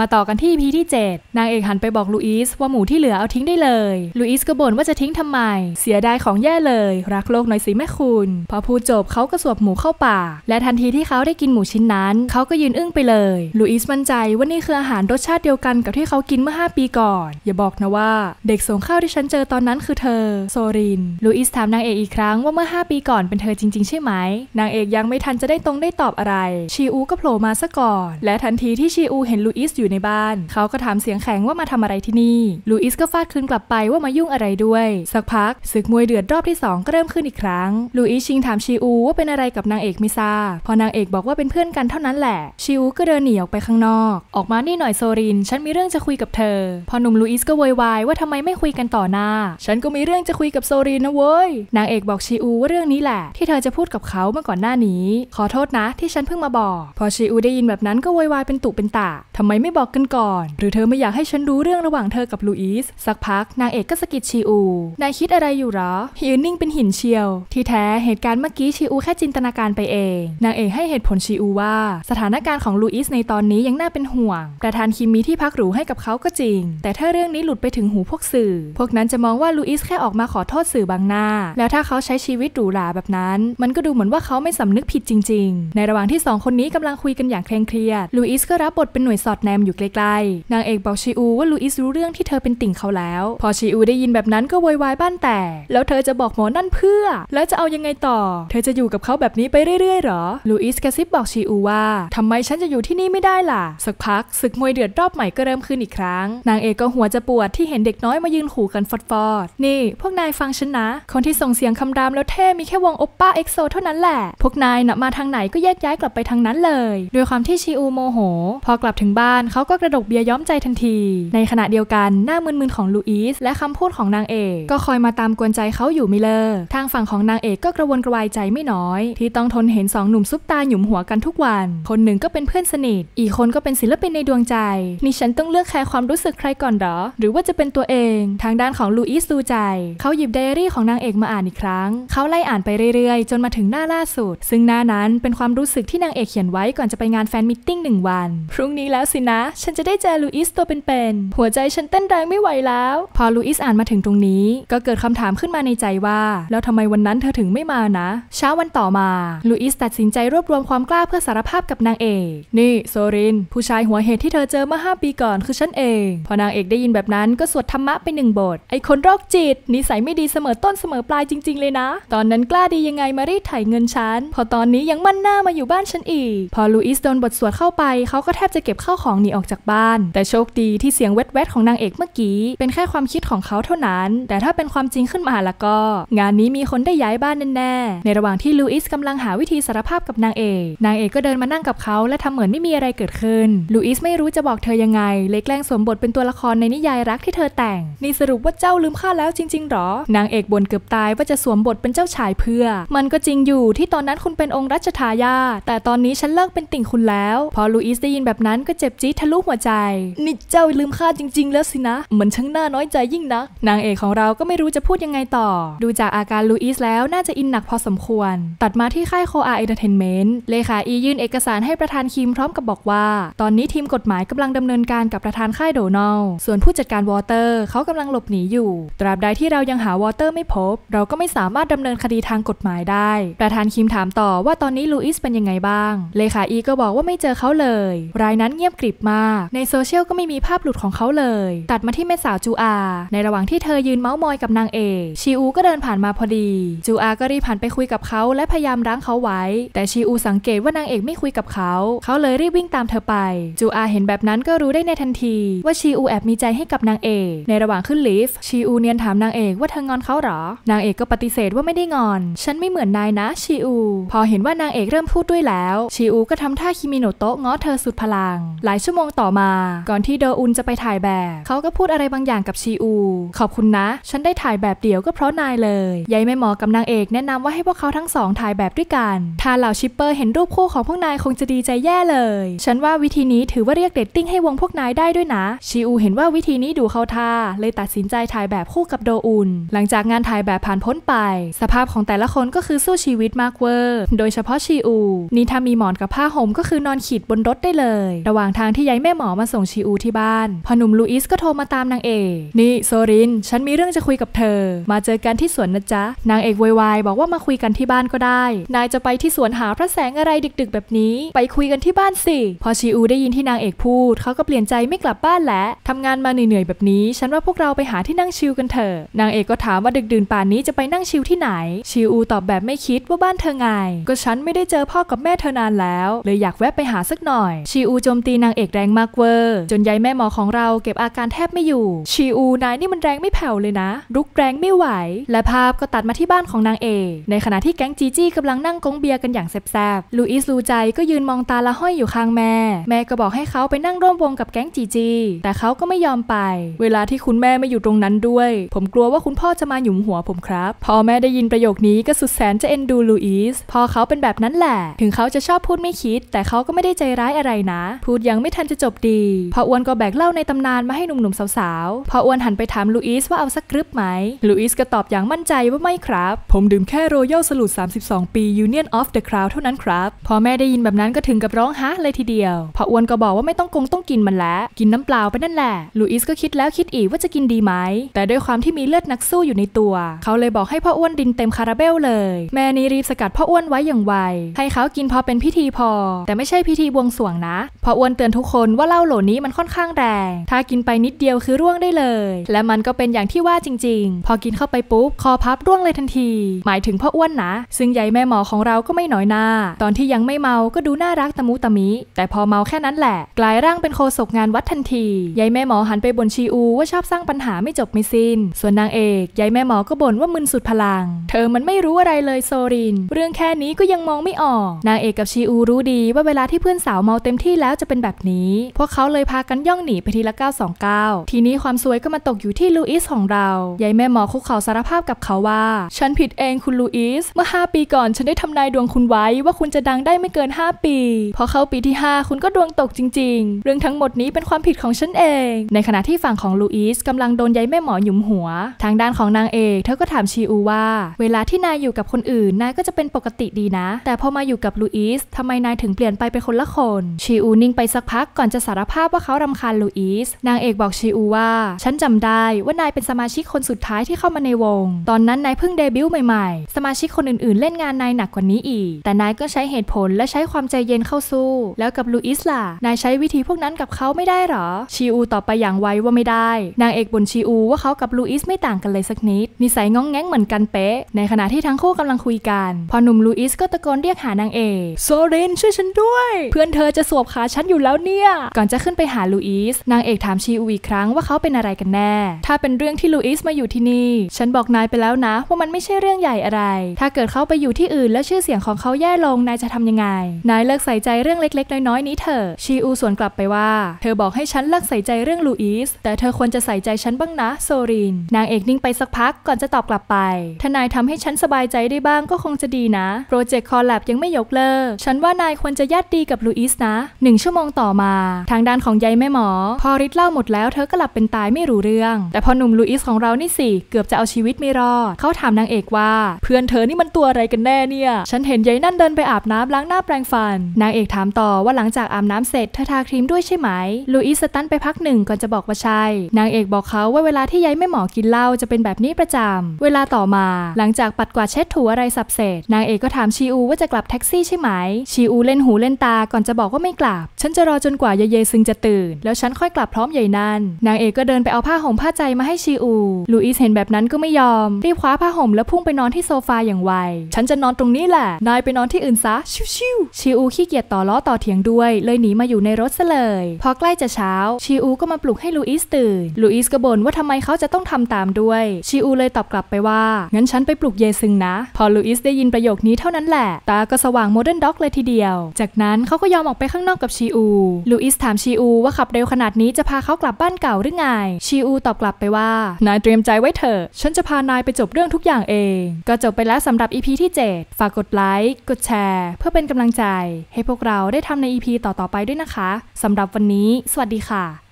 มาต่อกันที่พีที่ 7 นางเอกหันไปบอกลูอิสว่าหมูที่เหลือเอาทิ้งได้เลยลูอิสก็บ่นว่าจะทิ้งทำไม เสียดายของแย่เลย รักโลกหน่อยสิแม่คุณ พอพูดจบเขาก็สวบหมูเข้าปากและทันทีที่เขาได้กินหมูชิ้นนั้น เขาก็ยืนอึ้งไปเลย ลูอิสมั่นใจว่านี่คืออาหารรสชาติเดียวกันกับที่เขากินเมื่อ 5 ปีก่อน อย่าบอกนะว่าเด็กส่งข้าวที่ฉันเจอตอนนั้นคือเธอ โซรินลูอิสถามนางเอกอีกครั้งว่าเมื่อ5ปีก่อนเป็นเธอจริงๆ ใช่ไหม นางเอกยังไม่ทันจะได้ตรงได้ตอบอะไรชีอูก็โผล่มาซะก่อน และทันทีที่ชีอูเห็นลูอิสอยู่อยู่ในบ้านเขาก็ถามเสียงแข็งว่ามาทำอะไรที่นี่ลูอิสก็ฟาดคืนกลับไปว่ามายุ่งอะไรด้วย สักพักศึกมวยเดือดรอบที่ 2 ก็เริ่มขึ้นอีกครั้งลูอิสชิงถามชิอูว่าเป็นอะไรกับนางเอกมิซา พอนางเอกบอกว่าเป็นเพื่อนกันเท่านั้นแหละ ชิอูก็เดินหนีออกไปข้างนอก ออกมานี่หน่อยโซริน ฉันมีเรื่องจะคุยกับเธอ พอหนุ่มลูอิสก็วยวายว่าทำไมไม่คุยกันต่อหน้า ฉันก็มีเรื่องจะคุยกับโซรินนะเว้ย นางเอกบอกชิอูว่าเรื่องนี้แหละ ที่เธอจะพูดกับเขาเมื่อก่อนหน้านี้ ขอโทษนะ ที่ฉันเพิ่งมาบอก พอชีอูได้ยินแบบนั้นก็วยวายเป็นตุเป็นตาทำไมไม่บอกกันก่อน หรือเธอไม่อยากให้ฉันรู้เรื่องระหว่างเธอกับลูอิสสักพักนางเอกก็สะกิดชีอูนายคิดอะไรอยู่หรอยืนนิ่งเป็นหินเชียวที่แท้เหตุการณ์เมื่อกี้ชีอูแค่จินตนาการไปเอง นางเอกให้เหตุผลชีอูว่าสถานการณ์ของลูอิสในตอนนี้ยังน่าเป็นห่วงประธานคิมมีที่พักหรูให้กับเขาก็จริง แต่ถ้าเรื่องนี้หลุดไปถึงหูพวกสื่อ พวกนั้นจะมองว่าลูอิสแค่ออกมาขอโทษสื่อบางหน้า แล้วถ้าเขาใช้ชีวิตหรูหราแบบนั้น มันก็ดูเหมือนว่าเขาไม่สำนึกผิดจริงๆ ในระหว่างที่2คนนี้กำลังคุยกันอย่างเคร่งเครียดลูอิสก็รับบทเป็นหน่วยสอดแนมอยู่ใกล้ๆ นางเอกบอกชีอูว่าลูอิสรู้เรื่องที่เธอเป็นติ่งเขาแล้ว พอชีอูได้ยินแบบนั้นก็วอยวายบ้านแตกแล้วเธอจะบอกหมอนั่นเพื่อ แล้วจะเอายังไงต่อ เธอจะอยู่กับเขาแบบนี้ไปเรื่อยๆหรอลูอิสกระซิบบอกชีอูว่า ทำไมฉันจะอยู่ที่นี่ไม่ได้ล่ะสักพักศึกมวยเดือดรอบใหม่ก็เริ่มขึ้นอีกครั้ง นางเอกก็หัวจะปวดที่เห็นเด็กน้อยมายืนขู่กันฟอดฟอดนี่ พวกนายฟังฉันนะคนที่ส่งเสียงคำรามแล้วเท่มีแค่วงโอปป้าเอ็กโซเท่านั้นแหละ พวกนายนะมาทางไหนก็แยกย้ายกลับไปทางนั้นเลยด้วยความที่ชีอูโมโหพอกลับถึงบ้านเขาก็กระดกเบียร์ย้อมใจทันที ในขณะเดียวกันหน้ามึนๆของลูอิส และคำพูดของนางเอก ก็คอยมาตามกวนใจเขาอยู่มิเลอร์ทางฝั่งของนางเอกก็กระวนกระวายใจไม่น้อย ที่ต้องทนเห็นสองหนุ่มซุปตาหยุมหัวกันทุกวันคนหนึ่งก็เป็นเพื่อนสนิท อีกคนก็เป็นศิลปินในดวงใจนี่ฉันต้องเลือกแคร์ความรู้สึกใครก่อนหรอหรือว่าจะเป็นตัวเอง ทางด้านของลูอิสดูใจเขาหยิบไดอารี่ของนางเอกมาอ่านอีกครั้งเขาไล่อ่านไปเรื่อยๆ จนมาถึงหน้าล่าสุดซึ่งหน้านั้นเป็นความรู้สึกที่นางเอกเขียนไว้ก่อนจะไปงานแฟนมิทติ้งหนึ่งวันพรุ่งนี้แล้วสินะะฉันจะได้เจอลูอิสตัวเป็นๆ หัวใจฉันเต้นแรงไม่ไหวแล้ว พอลูอิสอ่านมาถึงตรงนี้ ก็เกิดคำถามขึ้นมาในใจว่าแล้วทำไมวันนั้นเธอถึงไม่มานะเช้าวันต่อมา ลูอิสตัดสินใจรวบรวมความกล้าเพื่อสารภาพกับนางเอกนี่โซริน ผู้ชายหัวเหตุที่เธอเจอเมื่อห้าปีก่อน คือฉันเอง พอนางเอกได้ยินแบบนั้นก็สวดธรรมะไปหนึ่งบทไอ้คนโรคจิตนิสัยไม่ดีเสมอต้นเสมอปลายจริงๆ เลยนะ ตอนนั้นกล้าดียังไงมารีดไถเงินฉันพอตอนนี้ยังมั่นหน้ามาอยู่บ้านฉันอีก พอลูอิสโดนบทสวดเข้าไปเขาก็แทบจะเก็บข้าวของหนีออกจากบ้าน แต่โชคดีที่เสียงเวทเวทของนางเอกเมื่อกี้ เป็นแค่ความคิดของเขาเท่านั้น แต่ถ้าเป็นความจริงขึ้นมาแล้วก็ งานนี้มีคนได้ย้ายบ้านแน่ๆ ในระหว่างที่ลูอิสกำลังหาวิธีสารภาพกับนางเอก นางเอกก็เดินมานั่งกับเขาและทำเหมือนไม่มีอะไรเกิดขึ้นลูอิสไม่รู้จะบอกเธอยังไง เลยแกล้งสวมบทเป็นตัวละครในนิยายรักที่เธอแต่งนี่สรุปว่าเจ้าลืมข้าแล้วจริงๆหรอ นางเอกบ่นเกือบตายว่าจะสวมบทเป็นเจ้าชายเพื่อ มันก็จริงอยู่ ที่ตอนนั้นคุณเป็นองค์รัชทายาแต่ตอนนี้ฉันเลิกเป็นติ่งคุณแล้ว พอลูอิสได้ยินแบบนั้นก็เจ็บจีทะลุหัวใจนี่เจ้าลืมข้าจริง ๆ แล้วสินะ มันช่างน่าน้อยใจยิ่งนะ นางเอกของเราก็ไม่รู้จะพูดยังไงต่อ ดูจากอาการลูอิสแล้วน่าจะอินหนักพอสมควร ตัดมาที่ค่ายโคอาเอเดเทนเมนต์ เลขาอียื่น เอกสารให้ประธานคิมพร้อมกับบอกว่า ตอนนี้ทีมกฎหมายกำลังดำเนินการกับประธานค่ายโดนอลส่วนผู้จัดการวอเตอร์เขากำลังหลบหนีอยู่ ตราบใดที่เรายังหาวอเตอร์ ไม่พบ เราก็ไม่สามารถดำเนินคดีทางกฎหมายได้ ประธานคิมถามต่อว่าตอนนี้ลูอิสเป็นยังไงบ้างเลขาอีก็บอกว่าไม่เจอเขาเลย รายนั้นเงียบกริบมากในโซเชียลก็ไม่มีภาพหลุดของเขาเลย ตัดมาที่แม่สาวจูอา ในระหว่างที่เธอยืนเมาส์มอยกับนางเอกชีอูก็เดินผ่านมาพอดี จูอาก็รีบผ่านไปคุยกับเขาและพยายามรั้งเขาไว้ แต่ชีอูสังเกตว่านางเอกไม่คุยกับเขา เขาเลยรีบวิ่งตามเธอไปจูอาเห็นแบบนั้นก็รู้ได้ในทันทีว่าชีอูแอบมีใจให้กับนางเอกในระหว่างขึ้นลิฟต์ชีอูเนียนถามนางเอกว่าเธองอนเขาหรอ นางเอกก็ปฏิเสธว่าไม่ได้งอน ฉันไม่เหมือนนายนะชีอูพอเห็นว่านางเอกเริ่มพูดด้วยแล้วชีอูก็ทำท่าคิมิโนโตะง้อเธอสุดพลังหลายชั่ววโมงต่อมา ก่อนที่โดอุนจะไปถ่ายแบบเขาก็พูดอะไรบางอย่างกับชีอู ขอบคุณนะ ฉันได้ถ่ายแบบเดี่ยวก็เพราะนายเลยยายแม่หมอกับนางเอกแนะนำว่าให้พวกเขาทั้งสองถ่ายแบบด้วยกันถ้าเหล่าชิปเปอร์เห็นรูปคู่ของพวกนายคงจะดีใจแย่เลย ฉันว่าวิธีนี้ถือว่าเรียกเดตติ้งให้วงพวกนายได้ด้วยนะ ชีอูเห็นว่าวิธีนี้ดูเข้าท่าเลยตัดสินใจถ่ายแบบคู่กับโดอุน หลังจากงานถ่ายแบบผ่านพ้นไป สภาพของแต่ละคนก็คือสู้ชีวิตมากเวอร์ โดยเฉพาะชีอู นี่ถ้ามีหมอนกับผ้าห่มก็คือนอนขีดบนรถได้เลย ระหว่างทางที่ที่ย้ายแม่หมอมาส่งชีอูที่บ้านพอหนุ่มลูอิสก็โทรมาตามนางเอกนี่โซรินฉันมีเรื่องจะคุยกับเธอ มาเจอกันที่สวนนะจ๊ะนางเอกวายบอกว่ามาคุยกันที่บ้านก็ได้ นายจะไปที่สวนหาพระแสงอะไรดึกๆ แบบนี้ ไปคุยกันที่บ้านสิ พอชีอูได้ยินที่นางเอกพูดเขาก็เปลี่ยนใจไม่กลับบ้านแล้วทำงานมาเหนื่อยๆแบบนี้ฉันว่าพวกเราไปหาที่นั่งชิลกันเถอะนางเอกก็ถามว่าดึกดื่นป่านนี้จะไปนั่งชิลที่ไหนชีอูตอบแบบไม่คิดว่าบ้านเธอไงก็ฉันไม่ได้เจอพ่อกับแม่เธอนานแล้วเลยอยากแวะไปหาสักหน่อยชีอูโจมตีนางเอกแรงมากเวอร์จนยายแม่หมอของเราเก็บอาการแทบไม่อยู่ชีอูนายนี่มันแรงไม่แผ่วเลยนะรุกแรงไม่ไหวและภาพก็ตัดมาที่บ้านของนางเอในขณะที่แก๊งจีจี้กำลังนั่งกงเบียร์กันอย่างแซบๆลูอิสลูใจก็ยืนมองตาละห้อยอยู่ข้างแม่แม่ก็บอกให้เขาไปนั่งร่วมวงกับแก๊งจีจี้แต่เขาก็ไม่ยอมไป เวลาที่คุณแม่ไม่อยู่ตรงนั้นด้วย ผมกลัวว่าคุณพ่อจะมาหยุมหัวผมครับพอแม่ได้ยินประโยคนี้ก็สุดแสนจะเอ็นดูลูอิสพอเขาเป็นแบบนั้นแหละถึงเขาจะชอบพูดไม่คิด แต่เขาก็ไม่ได้ใจร้ายอะไรนะ พูดยังไม่ทันนจะจบดีพ่ออ้วนก็แบกเหล้าในตำนานมาให้หนุ่มๆสาวๆพ่ออ้วนหันไปถามลูอิสว่าเอาสักกรึบไหม ลูอิสก็ตอบอย่างมั่นใจว่าไม่ครับ ผมดื่มแค่โรยัลสลูด32 ปี Union of the Crown เท่านั้นครับ พอแม่ได้ยินแบบนั้นก็ถึงกับร้องฮะเลยทีเดียวพ่ออ้วนก็บอกว่าไม่ต้องกงต้องกินมันแล้ว กินน้ำเปล่าไปนั่นแหละลูอิสก็คิดแล้วคิดอีกว่าจะกินดีไหม แต่ด้วยความที่มีเลือดนักสู้อยู่ในตัวเขาเลยบอกให้พ่ออ้วนดินเต็มคาราเบลเลยแม่นี่รีบสกัดพ่ออ้วนไว้อย่างไว ให้เขากินพอเป็นพิธีพอ แต่ไม่ใช่พิธีบวงสรวงนะพออ้วนเตือนทุคนว่าเหล้าโหลนี้มันค่อนข้างแรง ถ้ากินไปนิดเดียวคือร่วงได้เลย และมันก็เป็นอย่างที่ว่าจริงๆ พอกินเข้าไปปุ๊บคอพับร่วงเลยทันที หมายถึงพ่ออ้วนนะ ซึ่งยายแม่หมอของเราก็ไม่หน่อยหน้า ตอนที่ยังไม่เมา ก็ดูน่ารักตะมุตะมิแต่พอเมาแค่นั้นแหละ กลายร่างเป็นโคศกงานวัดทันที ยายแม่หมอหันไปบ่นชีอูว่าชอบสร้างปัญหาไม่จบไม่สิ้น ส่วนนางเอกยายแม่หมอก็บ่นว่ามึนสุดพลัง เธอมันไม่รู้อะไรเลยโซริน เรื่องแค่นี้ก็ยังมองไม่ออก นางเอกกับชีอูรู้ดีว่าเวลาที่เพื่อนสาวเมาเต็มที่แล้วจะเป็นแบบนี้ี้พวกเขาเลยพากันย่องหนีไปทีละ 929 ทีนี้ความสวยก็มาตกอยู่ที่ลูอิสของเรา ยายแม่หมอคุกเข่าสารภาพกับเขาว่า ฉันผิดเองคุณลูอิส เมื่อ 5 ปีก่อนฉันได้ทำนายดวงคุณไว้ว่าคุณจะดังได้ไม่เกิน 5 ปีพอเข้าปีที่ 5 คุณก็ดวงตกจริงๆ เรื่องทั้งหมดนี้เป็นความผิดของฉันเอง ในขณะที่ฝั่งของลูอิสกำลังโดนยายแม่หมอหยุมหัว ทางด้านของนางเอกเธอก็ถามชีอูว่า เวลาที่นายอยู่กับคนอื่นนายก็จะเป็นปกติดีนะ แต่พอมาอยู่กับลูอิสทำไมนายถึงเปลี่ยนไปเป็นคนละคนชีอูนิ่งไปสักพักก่อนจะสารภาพว่าเขารำคาญลูอิสนางเอกบอกชีอู ว่า ฉันจำได้ว่านายเป็นสมาชิกคนสุดท้ายที่เข้ามาในวง ตอนนั้นนายเพิ่งเดบิวต์ใหม่ๆ สมาชิกคนอื่นๆ เล่นงานนายหนักกว่านี้อีก แต่นายก็ใช้เหตุผลและใช้ความใจเย็นเข้าสู้ แล้วกับลูอิสล่ะ นายใช้วิธีพวกนั้นกับเขาไม่ได้หรอชีอูตอบไปอย่างไวว่าไม่ได้ นางเอกบ่นชีอูว่าเขากับลูอิสไม่ต่างกันเลยสักนิดนิสัยง้องแง้งเหมือนกันเป๊ะในขณะที่ทั้งคู่กำลังคุยกัน พอหนุ่มลูอิสก็ตะโกนเรียกหานางเอกโซเรนช่วยฉันด้วย เพื่อนเธอจะสวบขาฉันอยู่แล้วนี่ี่ยก่อนจะขึ้นไปหาลูอิส นางเอกถามชีอูอีกครั้งว่าเขาเป็นอะไรกันแน่ ถ้าเป็นเรื่องที่ลูอิสมาอยู่ที่นี่ฉันบอกนายไปแล้วนะว่ามันไม่ใช่เรื่องใหญ่อะไร ถ้าเกิดเขาไปอยู่ที่อื่น แล้วชื่อเสียงของเขาแย่ลงนายจะทำยังไง นายเลิกใส่ใจเรื่องเล็กๆน้อยๆนี้เถอะชีอูสวนกลับไปว่า เธอบอกให้ฉันเลิกใส่ใจเรื่องลูอิส แต่เธอควรจะใส่ใจฉันบ้างนะ โซรินนางเอกนิ่งไปสักพัก ก่อนจะตอบกลับไปถ้านายทำให้ฉันสบายใจได้บ้างก็คงจะดีนะโปรเจกต์คอลแลบยังไม่ยกเลิก ฉันว่านายควรจะญาติดีกับลูอิสนะหนึ่งชั่วโมงต่อมามาทางด้านของยายแม่หมอ พอริดเล่าหมดแล้วเธอก็หลับเป็นตายไม่รู้เรื่อง แต่พอหนุ่มลุอิสของเรานี่สิเกือบจะเอาชีวิตไม่รอดเขาถามนางเอกว่า เพื่อนเธอนี่มันตัวอะไรกันแน่เนี่ย ฉันเห็นยายนั่นเดินไปอาบน้ำล้างหน้าแปรงฟัน นางเอกถามต่อว่าหลังจากอาบน้ำเสร็จเธอทาครีมด้วยใช่ไหมลุอิสตันไปพักหนึ่งก่อนจะบอกว่าใช่นางเอกบอกเขาว่าเวลาที่ยายแม่หมอกินเหล้าจะเป็นแบบนี้ประจำ เวลาต่อมา หลังจากปัดกวาดเช็ดถูอะไรสับเสร็จ นางเอกก็ถามชีอูว่าจะกลับแท็กซี่ใช่ไหมชีอูเล่นหูเล่นตาก่อนจะบอกว่าไม่กลับ ฉันจะรอจนนกว่าเยเยซึงจะตื่น แล้วฉันค่อยกลับพร้อมใหญ่นันนางเอกก็เดินไปเอาผ้าห่มผ้าใจมาให้ชีอู ลูอิสเห็นแบบนั้นก็ไม่ยอม รีบคว้าผ้าห่มแล้วพุ่งไปนอนที่โซฟาอย่างไว ฉันจะนอนตรงนี้แหละ นายไปนอนที่อื่นซะ ชิวชิวชีอู ขี้เกียจต่อล้อต่อเถียงด้วย เลยหนีมาอยู่ในรถซะเลย พอใกล้จะเช้าชีอูก็มาปลุกให้ลูอิสตื่น ลูอิสก็บ่นว่าทำไมเขาจะต้องทำตามด้วยชีอูเลยตอบกลับไปว่า งั้นฉันไปปลุกเยซึงนะ พอลูอิสได้ยินประโยคนี้เท่านั้นแหละ ตาก็สว่างโมเดิร์นด็อกเลยทีเดียวจากนั้นเขาก็ยอมออกไปข้างนอกกับชีอูลูอิสถามชีอูว่าขับเร็วขนาดนี้จะพาเขากลับบ้านเก่าหรือไงชีอูตอบกลับไปว่า นายเตรียมใจไว้เถอะฉันจะพานายไปจบเรื่องทุกอย่างเอง ก็จบไปแล้วสำหรับ EP ที่ 7 ฝากกดไลค์กดแชร์ เพื่อเป็นกำลังใจ ให้พวกเราได้ทำใน EP ต่อ ๆ ไปด้วยนะคะสำหรับวันนี้ สวัสดีค่ะ